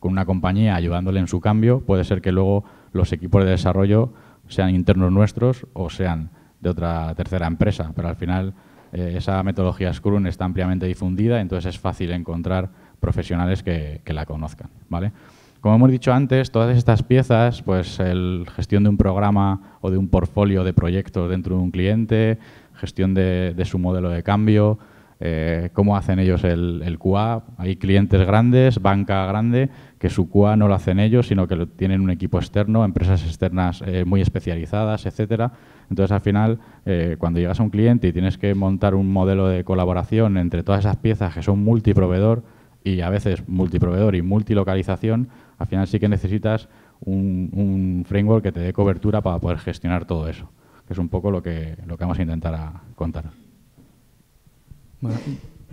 con una compañía ayudándole en su cambio, puede ser que luego los equipos de desarrollo sean internos nuestros o sean de otra tercera empresa, pero al final eh, esa metodología Scrum está ampliamente difundida, entonces es fácil encontrar profesionales que, la conozcan. ¿vale? Como hemos dicho antes, todas estas piezas, pues el gestión de un programa o de un portfolio de proyectos dentro de un cliente, gestión de, su modelo de cambio, eh, cómo hacen ellos el, QA. Hay clientes grandes, banca grande, que su QA no lo hacen ellos, sino que lo tienen un equipo externo, empresas externas eh, muy especializadas, etcétera. Entonces, al final, eh, cuando llegas a un cliente y tienes que montar un modelo de colaboración entre todas esas piezas que son multiproveedor y a veces multiproveedor y multilocalización, al final sí que necesitas un framework que te dé cobertura para poder gestionar todo eso es un poco lo que, lo que vamos a intentar contar.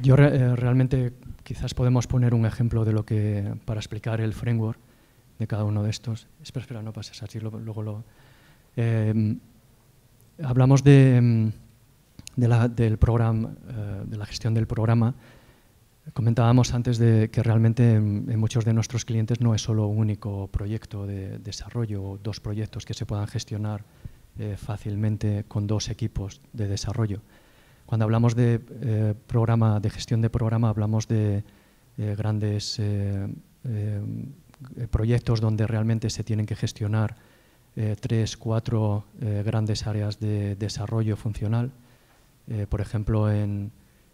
yo eh, realmente quizás podemos poner un ejemplo de lo que, para explicar el framework de cada uno de estos. Espera, espera, no pases así, luego lo... Em, hablamos de, la, del eh, de la gestión del programa. Comentábamos antes de que realmente en, en, muchos de nuestros clientes no es solo un único proyecto de desarrollo o dos proyectos que se puedan gestionar eh, fácilmente con dos equipos de desarrollo. Cuando hablamos de, eh, programa, de gestión de programa, hablamos de eh, grandes proyectos donde realmente se tienen que gestionar tres, cuatro grandes áreas de desarrollo funcional. por ejemplo, en,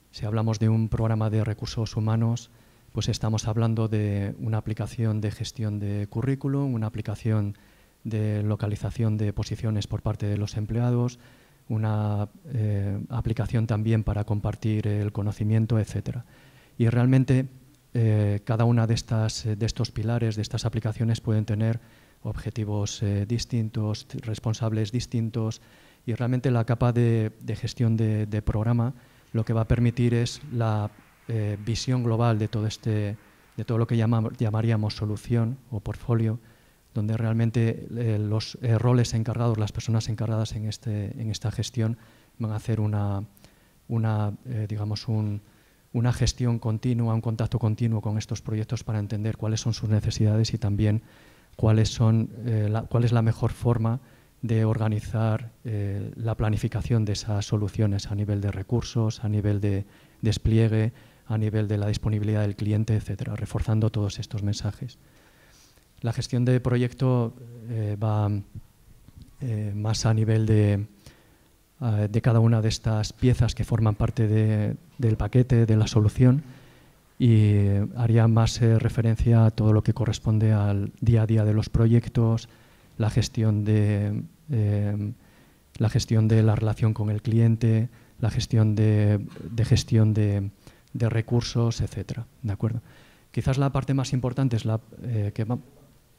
si hablamos de un programa de recursos humanos, pues estamos hablando de una aplicación de gestión de currículum, una aplicación de localización de posiciones por parte de los empleados, una eh, aplicación también para compartir el conocimiento, etc. Y realmente eh, cada una de, eh, de estos pilares, de estas aplicaciones, pueden tener objetivos distintos, responsables distintos, y realmente la capa de, gestión de, programa lo que va a permitir es la visión global de todo, este, de todo lo que llamaríamos solución o portfolio, donde realmente eh, los eh, roles encargados, las personas encargadas en, este, en esta gestión van a hacer una, eh, digamos, una gestión continua, un contacto continuo con estos proyectos para entender cuáles son sus necesidades y también cuáles son, cuál es la mejor forma de organizar la planificación de esas soluciones a nivel de recursos, a nivel de despliegue, a nivel de la disponibilidad del cliente, etcétera, reforzando todos estos mensajes la gestión de proyecto eh, va eh, más a nivel de, cada una de estas piezas que forman parte de, del paquete, de la solución, y haría más eh, referencia a todo lo que corresponde al día a día de los proyectos, la gestión de, em, la, gestión de la relación con el cliente, la gestión de, gestión de, recursos, etcétera. ¿De acuerdo? Quizás la parte más importante es la que que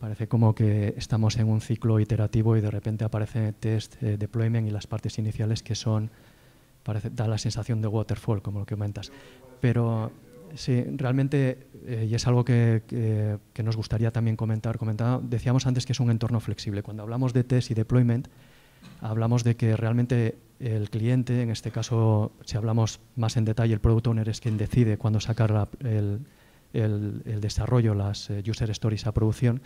Parece como que estamos en un ciclo iterativo y de repente aparece test, eh, deployment y las partes iniciales que son, parece, da la sensación de waterfall, como lo que comentas. Pero sí, realmente, eh, y es algo que, nos gustaría también comentar, decíamos antes que es un entorno flexible. Cuando hablamos de test y deployment, hablamos de que realmente el cliente, en este caso, si hablamos más en detalle, el product owner es quien decide cuándo sacar el, desarrollo, las eh, user stories a producción,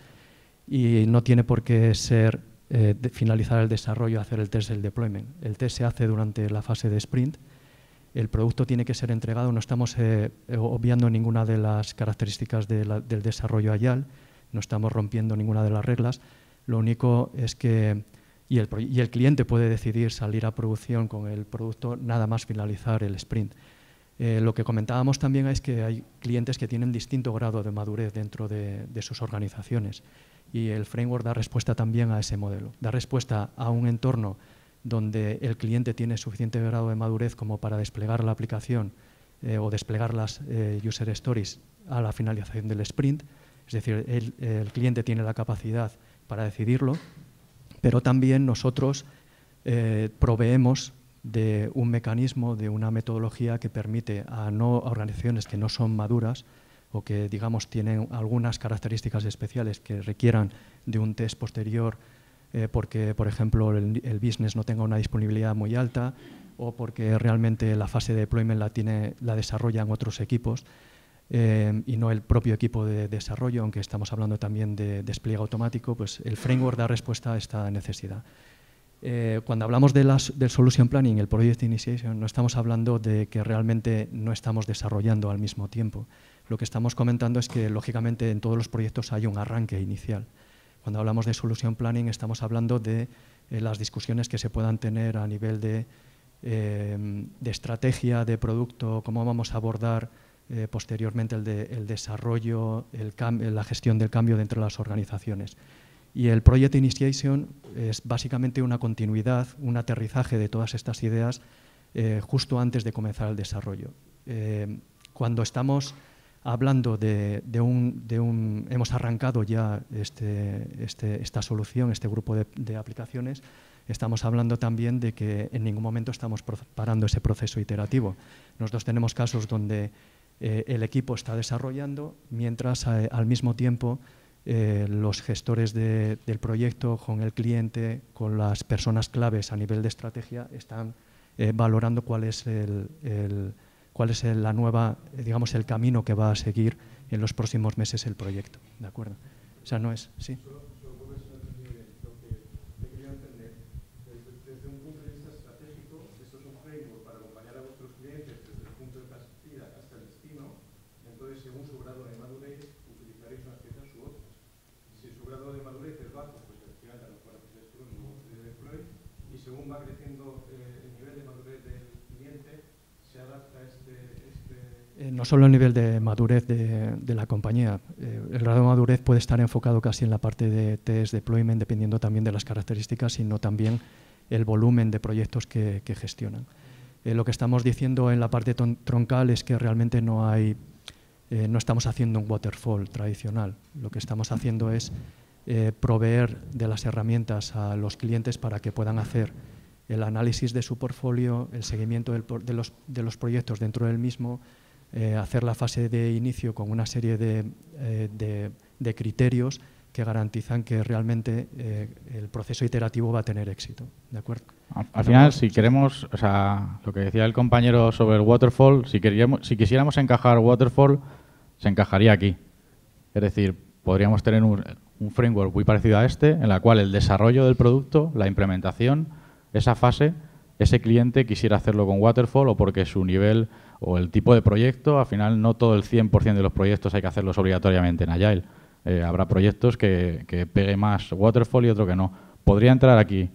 y no tiene por qué ser eh, finalizar el desarrollo, hacer el test del deployment. El test se hace durante la fase de sprint, el producto tiene que ser entregado, no estamos eh, eh, obviando ninguna de las características del desarrollo AYAL. no estamos rompiendo ninguna de las reglas, lo único es que, y el, y el cliente puede decidir salir a producción con el producto nada más finalizar el sprint. lo que comentábamos también es que hay clientes que tienen distinto grado de madurez dentro de sus organizaciones y el framework da respuesta también a ese modelo, da respuesta a un entorno donde el cliente tiene suficiente grado de madurez como para desplegar la aplicación eh, o desplegar las eh, user stories a la finalización del sprint, es decir, el, cliente tiene la capacidad para decidirlo, pero también nosotros eh, proveemos de un mecanismo, de una metodología que permite a no a organizaciones que no son maduras o que digamos tienen algunas características especiales que requieran de un test posterior eh, porque, por ejemplo, el, business no tenga una disponibilidad muy alta o porque realmente la fase de deployment la, tiene, la desarrollan otros equipos eh, y no el propio equipo de desarrollo, aunque estamos hablando también de despliegue automático, pues el framework da respuesta a esta necesidad. Eh, cuando hablamos del solution planning, el project initiation, no estamos hablando de que realmente no estamos desarrollando al mismo tiempo, lo que estamos comentando es que, lógicamente, en todos los proyectos hay un arranque inicial. Cuando hablamos de solution planning estamos hablando de eh, las discusiones que se puedan tener a nivel de, eh, de estrategia, de producto, cómo vamos a abordar eh, posteriormente el, desarrollo, la gestión del cambio dentro de las organizaciones. Y el Project Initiation es básicamente una continuidad, un aterrizaje de todas estas ideas justo antes de comenzar el desarrollo. cuando estamos hablando de, un, Hemos arrancado ya este, este, esta solución, este grupo de, aplicaciones, estamos hablando también de que en ningún momento estamos parando ese proceso iterativo. Nosotros tenemos casos donde eh, el equipo está desarrollando, mientras eh, al mismo tiempo eh, los gestores del proyecto con el cliente, con las personas claves a nivel de estrategia, están valorando cuál es el cuál es la nueva, digamos, el camino que va a seguir en los próximos meses el proyecto. ¿De acuerdo? O sea, no es. Sí. no solo el nivel de madurez de, la compañía, eh, el grado de madurez puede estar enfocado casi en la parte de test deployment, dependiendo también de las características, sino también el volumen de proyectos que, gestionan. Eh, lo que estamos diciendo en la parte troncal es que realmente no hay, eh, no estamos haciendo un waterfall tradicional. Lo que estamos haciendo es proveer de las herramientas a los clientes para que puedan hacer el análisis de su portfolio, el seguimiento de los proyectos dentro del mismo, eh, hacer la fase de inicio con una serie de, eh, de, criterios que garantizan que realmente eh, el proceso iterativo va a tener éxito. ¿De acuerdo? Al, final, si queremos, o sea, lo que decía el compañero sobre el waterfall, si, queríamos, si quisiéramos encajar waterfall, se encajaría aquí. Es decir, podríamos tener un, un framework muy parecido a este, en la cual el desarrollo del producto, la implementación, esa fase ese cliente quisiera hacerlo con Waterfall o porque su nivel o el tipo de proyecto, al final no todo el 100% de los proyectos hay que hacerlos obligatoriamente en Agile. Eh, habrá proyectos que, que pegue más Waterfall y otro que no. Podría entrar aquí,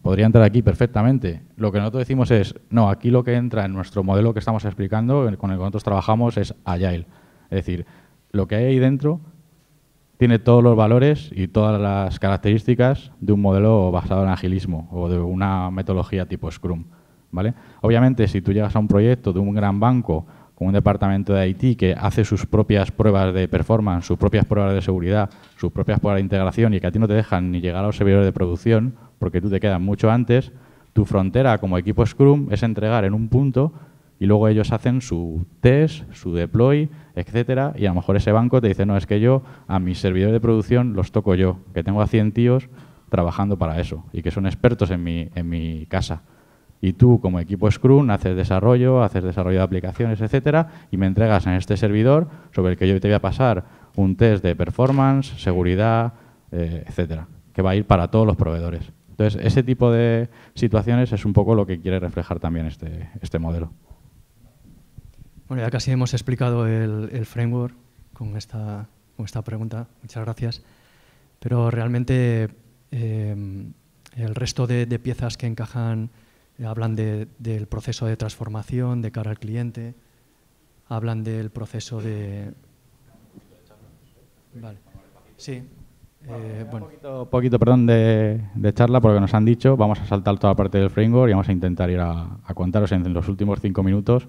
podría entrar aquí perfectamente. Lo que nosotros decimos es, no, aquí lo que entra en nuestro modelo que estamos explicando, con el que nosotros trabajamos, es Agile. Es decir, lo que hay ahí dentro tiene todos los valores y todas las características de un modelo basado en agilismo o de una metodología tipo Scrum. ¿vale? Obviamente, si tú llegas a un proyecto de un gran banco con un departamento de IT que hace sus propias pruebas de performance, sus propias pruebas de seguridad, sus propias pruebas de integración y que a ti no te dejan ni llegar a los servidores de producción porque tú te quedas mucho antes, tu frontera como equipo Scrum es entregar en un punto y luego ellos hacen su test, su deploy, etcétera, y a lo mejor ese banco te dice, no, es que yo a mis servidores de producción los toco yo, que tengo a 100 tíos trabajando para eso y que son expertos en mi, en mi casa. Y tú, como equipo Scrum, haces desarrollo, haces desarrollo de aplicaciones, etcétera, y me entregas en este servidor sobre el que yo te voy a pasar un test de performance, seguridad, etc., eh, etcétera, que va a ir para todos los proveedores. Entonces, ese tipo de situaciones es un poco lo que quiere reflejar también este, este modelo. Bueno, ya casi hemos explicado el, framework con esta, con esta pregunta. Muchas gracias. Pero realmente eh, el resto de, piezas que encajan eh, hablan del proceso de transformación de cara al cliente, hablan del proceso de... Vale. Sí. Eh, bueno. Un poquito, perdón, de, charla, porque nos han dicho, vamos a saltar toda la parte del framework y vamos a intentar ir a, contaros en los últimos cinco minutos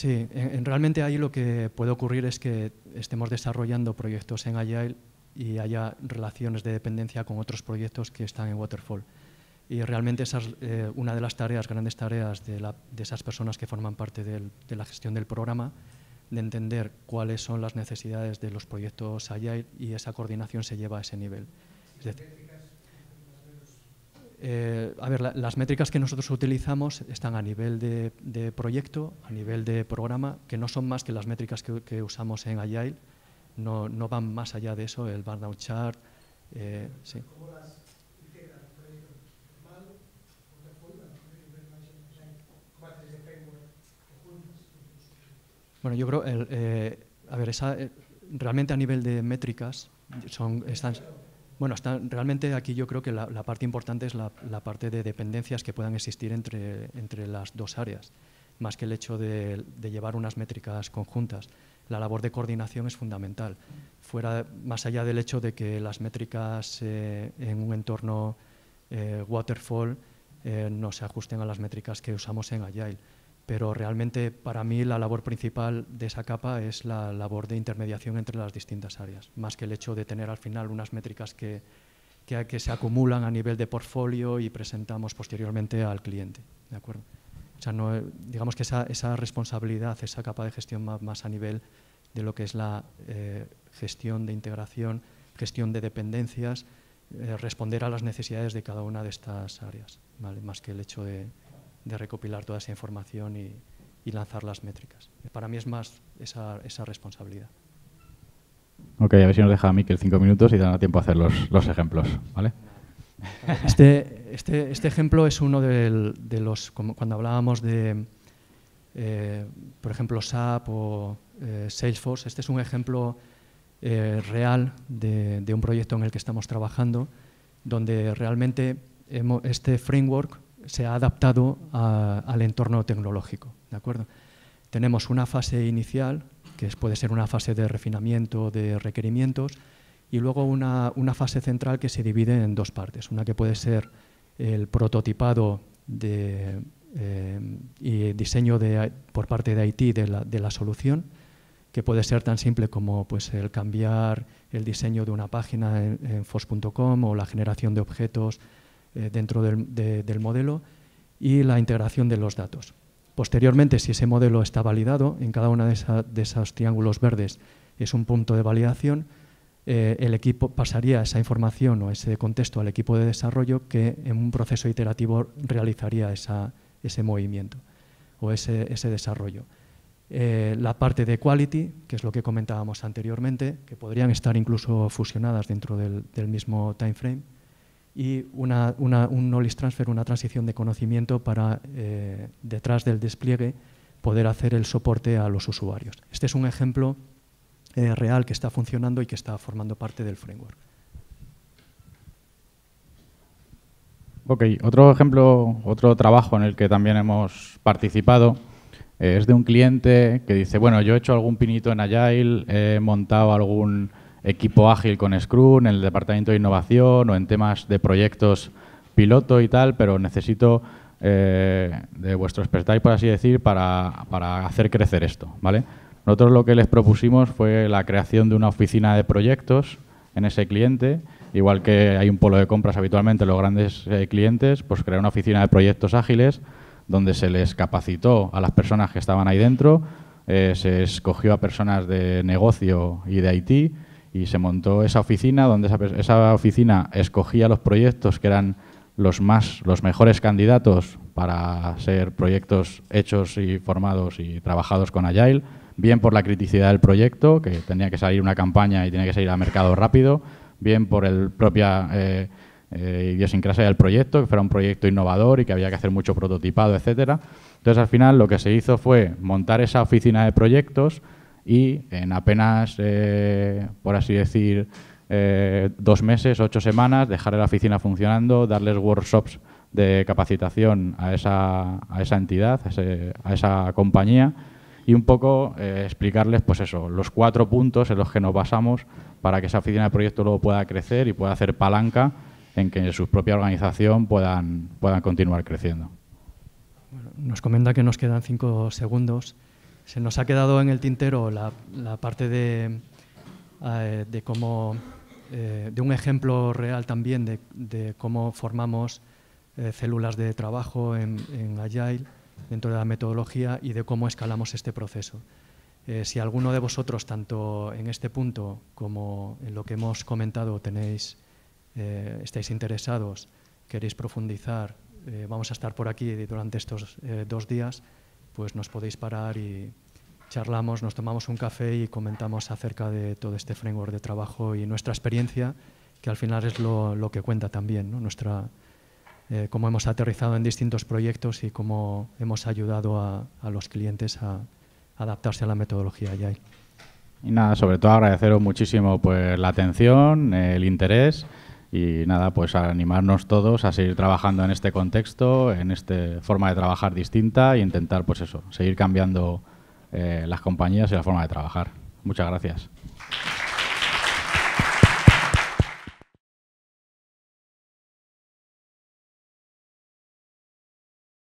Sí, en, realmente ahí lo que puede ocurrir es que estemos desarrollando proyectos en Agile y haya relaciones de dependencia con otros proyectos que están en Waterfall. Y realmente esa es eh, una de las tareas, grandes tareas de, esas personas que forman parte de la gestión del programa, de entender cuáles son las necesidades de los proyectos Agile y esa coordinación se lleva a ese nivel. Eh, a ver, las métricas que nosotros utilizamos están a nivel de, proyecto, a nivel de programa, que no son más que las métricas que, usamos en Agile, no, no, van más allá de eso, el burnout chart. Eh, sí. Bueno, yo creo, el, eh, a ver, esa, realmente a nivel de métricas son, están, bueno, realmente aquí yo creo que la, parte importante es la, parte de dependencias que puedan existir entre, las dos áreas, más que el hecho de, llevar unas métricas conjuntas. La labor de coordinación es fundamental, fuera más allá del hecho de que las métricas eh, en un entorno eh, waterfall eh, no se ajusten a las métricas que usamos en Agile pero realmente para mí la labor principal de esa capa es la labor de intermediación entre las distintas áreas, más que el hecho de tener al final unas métricas que, que, se acumulan a nivel de portfolio y presentamos posteriormente al cliente. ¿de acuerdo? O sea, no, digamos que esa, esa, responsabilidad, esa capa de gestión más, más, a nivel de lo que es la eh, gestión de integración, gestión de dependencias, eh, responder a las necesidades de cada una de estas áreas, ¿vale? más que el hecho de, de recopilar toda esa información y, lanzar las métricas. Para mí es más esa, responsabilidad. Ok, a ver si nos deja a Miquel cinco minutos y dan tiempo a hacer los, ejemplos, ¿vale? Este, este, este ejemplo es uno de los, cuando hablábamos de, eh, por ejemplo, SAP o eh, Salesforce, este es un ejemplo eh, real de, un proyecto en el que estamos trabajando, donde realmente este framework se ha adaptado al entorno tecnológico. ¿de acuerdo? Tenemos una fase inicial, que puede ser una fase de refinamiento de requerimientos, y luego una, fase central que se divide en dos partes. Una que puede ser el prototipado de, eh, y diseño por parte de IT de la, solución, que puede ser tan simple como pues, el cambiar el diseño de una página en, en o la generación de objetos eh, dentro del, modelo y la integración de los datos. Posteriormente, si ese modelo está validado, en cada uno de, esos triángulos verdes es un punto de validación, eh, el equipo pasaría esa información o ese contexto al equipo de desarrollo que en un proceso iterativo realizaría ese movimiento o ese, desarrollo. Eh, la parte de quality, que es lo que comentábamos anteriormente, que podrían estar incluso fusionadas dentro del, del mismo time frame, y una, un knowledge transfer, una transición de conocimiento para, eh, detrás del despliegue, poder hacer el soporte a los usuarios. Este es un ejemplo eh, real que está funcionando y que está formando parte del framework. Ok, otro ejemplo, otro trabajo en el que también hemos participado eh, es de un cliente que dice, bueno, yo he hecho algún pinito en Agile, he montado algún equipo ágil con Scrum, en el departamento de innovación o en temas de proyectos piloto y tal, pero necesito eh, de vuestro expertise, por así decir, para, hacer crecer esto. ¿vale? Nosotros lo que les propusimos fue la creación de una oficina de proyectos en ese cliente, igual que hay un polo de compras habitualmente en los grandes eh, clientes, pues crear una oficina de proyectos ágiles donde se les capacitó a las personas que estaban ahí dentro, eh, se escogió a personas de negocio y de IT, y se montó esa oficina donde esa, oficina escogía los proyectos que eran los más los mejores candidatos para ser proyectos hechos y formados y trabajados con Agile, bien por la criticidad del proyecto, que tenía que salir una campaña y tenía que salir a mercado rápido, bien por el propia eh, eh, idiosincrasia del proyecto, que fuera un proyecto innovador y que había que hacer mucho prototipado, etcétera. Entonces, al final, lo que se hizo fue montar esa oficina de proyectos y en apenas, eh, por así decir, eh, dos meses, ocho semanas, dejar la oficina funcionando, darles workshops de capacitación a esa, a esa entidad, a, esa compañía y un poco eh, explicarles pues eso, los cuatro puntos en los que nos basamos para que esa oficina de proyecto luego pueda crecer y pueda hacer palanca en que su propia organización puedan, puedan continuar creciendo. nos comenta que nos quedan cinco segundos. Se nos ha quedado en el tintero la, parte de, eh, cómo, eh, de un ejemplo real también de, cómo formamos eh, células de trabajo en, en, Agile dentro de la metodología y de cómo escalamos este proceso. si alguno de vosotros, tanto en este punto como en lo que hemos comentado, tenéis, estáis interesados, queréis profundizar, vamos a estar por aquí durante estos dos días pues nos podéis parar y charlamos, nos tomamos un café y comentamos acerca de todo este framework de trabajo y nuestra experiencia, que al final es lo, que cuenta también, nuestra, eh, cómo hemos aterrizado en distintos proyectos y cómo hemos ayudado a, los clientes a adaptarse a la metodología Agile. Y nada, sobre todo agradeceros muchísimo pues, la atención, el interés y nada, pues animarnos todos a seguir trabajando en este contexto, en esta forma de trabajar distinta y e intentar, pues eso, seguir cambiando eh, las compañías y la forma de trabajar. Muchas gracias.